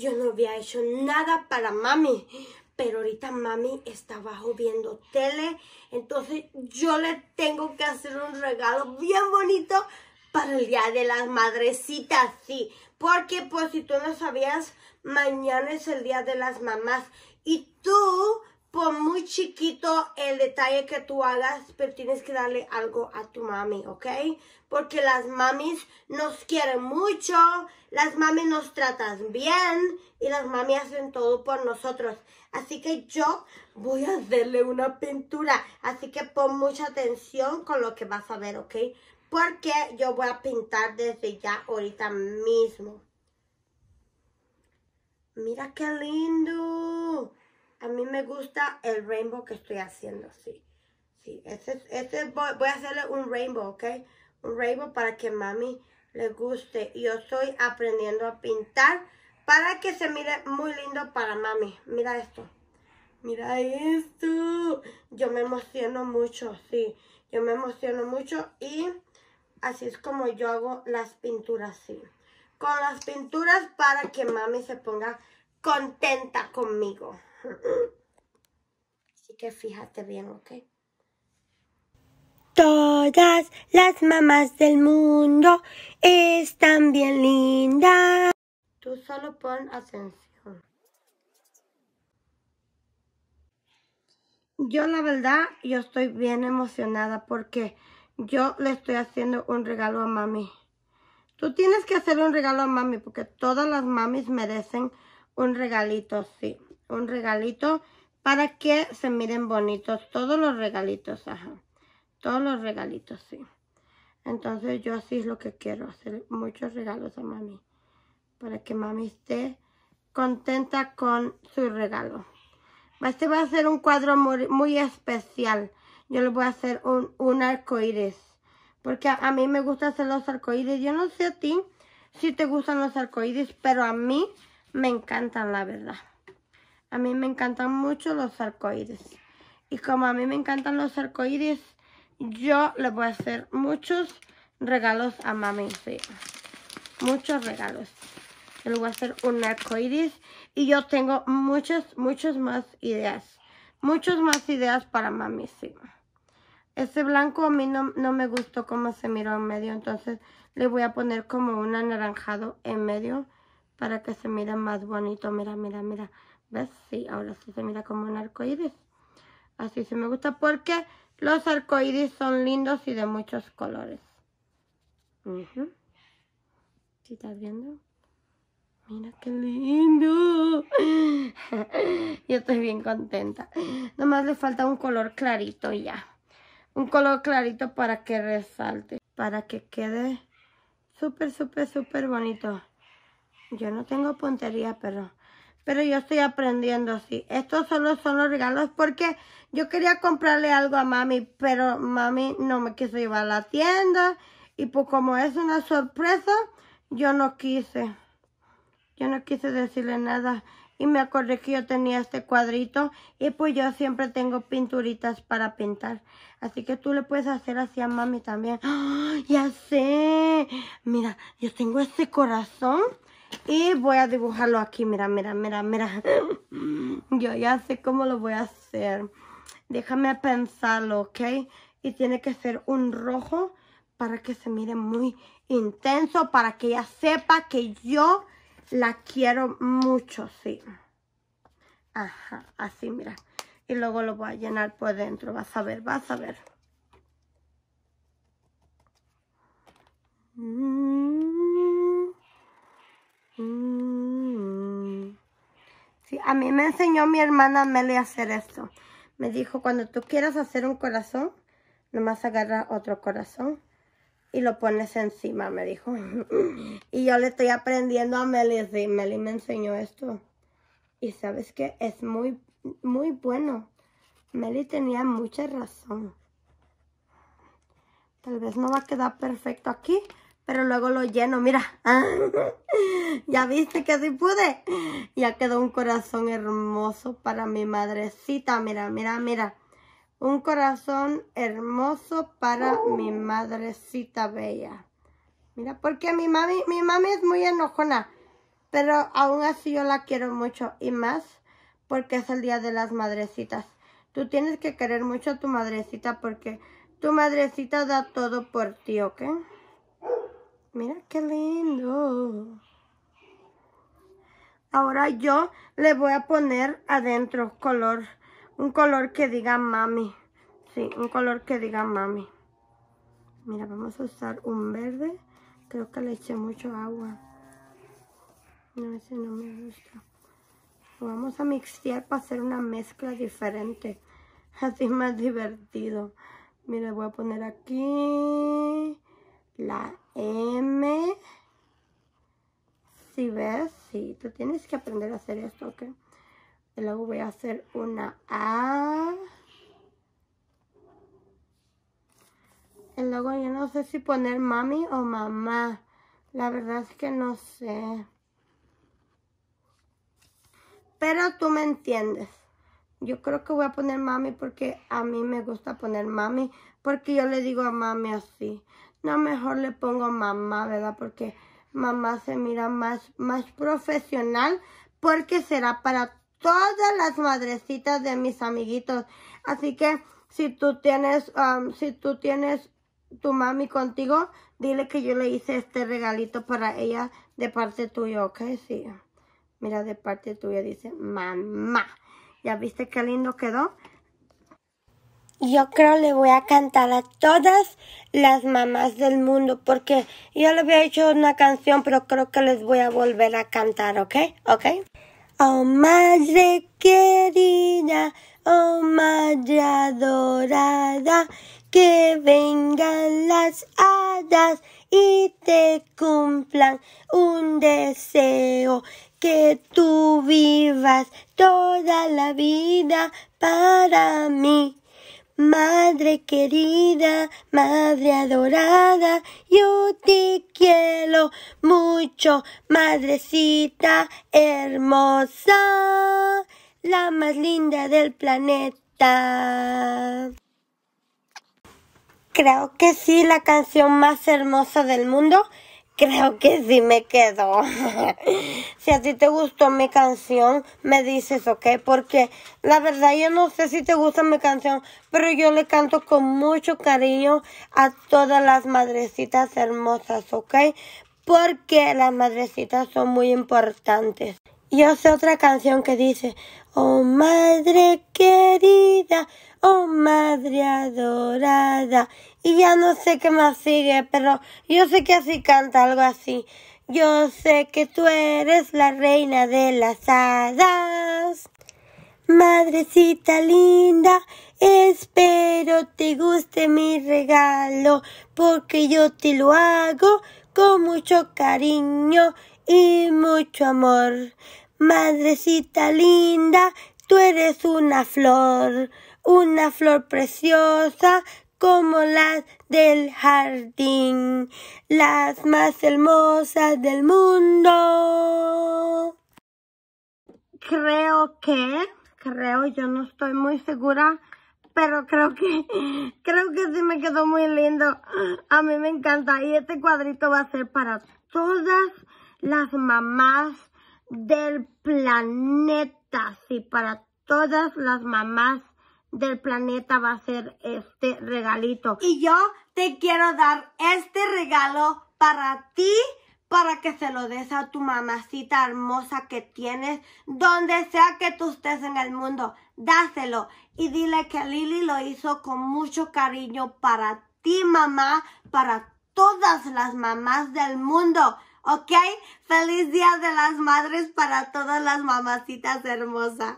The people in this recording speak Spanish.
Yo no había hecho nada para mami, pero ahorita mami está abajo viendo tele, entonces yo le tengo que hacer un regalo bien bonito para el Día de las Madrecitas, sí. Porque, pues, si tú no sabías, mañana es el Día de las Mamás. Y tú Pon muy chiquito el detalle que tú hagas, pero tienes que darle algo a tu mami, ¿ok? Porque las mamis nos quieren mucho, las mamis nos tratan bien y las mamis hacen todo por nosotros. Así que yo voy a hacerle una pintura, así que pon mucha atención con lo que vas a ver, ¿ok? Porque yo voy a pintar desde ya ahorita mismo. Mira qué lindo. A mí me gusta el rainbow que estoy haciendo, sí. Sí, este, este voy, a hacerle un rainbow, ¿ok? Un rainbow para que mami le guste. Yo estoy aprendiendo a pintar para que se mire muy lindo para mami. Mira esto. Mira esto. Yo me emociono mucho, sí. Yo me emociono mucho y así es como yo hago las pinturas, sí. Con las pinturas para que mami se ponga contenta conmigo. Así que fíjate bien, ¿ok? Todas las mamás del mundo están bien lindas. Tú solo pon atención. Yo la verdad, yo estoy bien emocionada porque yo le estoy haciendo un regalo a mami. Tú tienes que hacer un regalo a mami porque todas las mamis merecen un regalito, sí un regalito para que se miren bonitos todos los regalitos, ajá. Todos los regalitos, sí. Entonces yo así es lo que quiero, hacer muchos regalos a mami. Para que mami esté contenta con su regalo. Este va a ser un cuadro muy, especial. Yo le voy a hacer un, arcoíris. Porque a, a, mí me gusta hacer los arcoíris. Yo no sé a ti si te gustan los arcoíris, pero a mí me encantan, la verdad. A mí me encantan mucho los arcoíris. Y como a mí me encantan los arcoíris, yo le voy a hacer muchos regalos a mami. Muchos regalos. Yo le voy a hacer un arcoíris. Y yo tengo muchas, muchas más ideas. Muchas más ideas para mami. ese blanco a mí no, no me gustó cómo se miró en medio. Entonces le voy a poner como un anaranjado en medio para que se mire más bonito. Mira, mira, mira. ¿Ves? Sí, ahora sí se mira como un arcoíris. Así se me gusta porque los arcoíris son lindos y de muchos colores. ¿Sí estás viendo? Mira qué lindo. Yo estoy bien contenta. Nomás le falta un color clarito ya. Un color clarito para que resalte. Para que quede súper, súper, súper bonito. Yo no tengo puntería, pero pero yo estoy aprendiendo así. Estos solo son los regalos porque yo quería comprarle algo a mami, pero mami no me quiso llevar a la tienda. Y pues como es una sorpresa, yo no quise. Yo no quise decirle nada. Y me acordé que yo tenía este cuadrito y pues yo siempre tengo pinturitas para pintar. Así que tú le puedes hacer así a mami también. ¡Ah! ya sé. Mira, yo tengo este corazón y voy a dibujarlo aquí, mira, mira, mira, mira. Yo ya sé cómo lo voy a hacer. Déjame pensarlo, ¿ok? Y tiene que ser un rojo para que se mire muy intenso, para que ella sepa que yo la quiero mucho, sí. Ajá, así, mira. Y luego lo voy a llenar por dentro, vas a ver, vas a ver. Mmm. Mm. Sí, a mí me enseñó mi hermana Meli a hacer esto. Me dijo, cuando tú quieras hacer un corazón, nomás agarra otro corazón y lo pones encima, me dijo. y yo le estoy aprendiendo a Meli. Sí, Meli me enseñó esto. Y sabes que es muy, muy bueno. Meli tenía mucha razón. Tal vez no va a quedar perfecto aquí, pero luego lo lleno, mira. ya viste que sí pude. Ya quedó un corazón hermoso para mi madrecita, mira, mira, mira. Un corazón hermoso para mi madrecita bella. Mira, porque mi mami, mi mami es muy enojona, pero aún así yo la quiero mucho y más porque es el día de las madrecitas. Tú tienes que querer mucho a tu madrecita porque tu madrecita da todo por ti, ¿ok? Mira qué lindo. Ahora yo le voy a poner adentro color, un color que diga mami. Sí, un color que diga mami. Mira, vamos a usar un verde. Creo que le eché mucho agua. No, ese no me gusta. vamos a mixtear para hacer una mezcla diferente. Así más divertido. Mira, voy a poner aquí la M. Si ves, si, tú tienes que aprender a hacer esto, ¿ok? Y luego voy a hacer una A. Y luego yo no sé si poner mami o mamá. La verdad es que no sé. Pero tú me entiendes. Yo creo que voy a poner mami porque a mí me gusta poner mami. Porque yo le digo a mami así. No, mejor le pongo mamá, ¿verdad? Porque mamá se mira más, más profesional porque será para todas las madrecitas de mis amiguitos. Así que si tú tienes, si tú tienes tu mami contigo, dile que yo le hice este regalito para ella de parte tuya, ¿ok? Sí. Mira, de parte tuya dice mamá. ¿Ya viste qué lindo quedó? yo creo le voy a cantar a todas las mamás del mundo porque yo le había hecho una canción pero creo que les voy a volver a cantar, ¿ok? ¿Ok? Oh madre querida, oh madre adorada, que vengan las hadas y te cumplan un deseo que tú vivas toda la vida para mí. Madre querida, madre adorada, yo te quiero mucho, madrecita hermosa, la más linda del planeta. Creo que sí, la canción más hermosa del mundo creo que sí me quedo. si a ti te gustó mi canción, me dices, ¿ok? Porque la verdad yo no sé si te gusta mi canción, pero yo le canto con mucho cariño a todas las madrecitas hermosas, ¿ok? Porque las madrecitas son muy importantes. Yo sé otra canción que dice, oh madre querida, oh madre adorada. Y ya no sé qué más sigue, pero yo sé que así canta algo así. Yo sé que tú eres la reina de las hadas. Madrecita linda, espero te guste mi regalo, porque yo te lo hago con mucho cariño y mucho amor. Madrecita linda, tú eres una flor una flor preciosa como las del jardín, las más hermosas del mundo. Creo que, creo, yo no estoy muy segura, pero creo que, creo que sí me quedó muy lindo. A mí me encanta y este cuadrito va a ser para todas las mamás del planeta, sí, para todas las mamás del planeta va a ser este regalito. Y yo te quiero dar este regalo para ti, para que se lo des a tu mamacita hermosa que tienes, donde sea que tú estés en el mundo. Dáselo y dile que Lili lo hizo con mucho cariño para ti, mamá, para todas las mamás del mundo. ¿Ok? Feliz Día de las Madres para todas las mamacitas hermosas.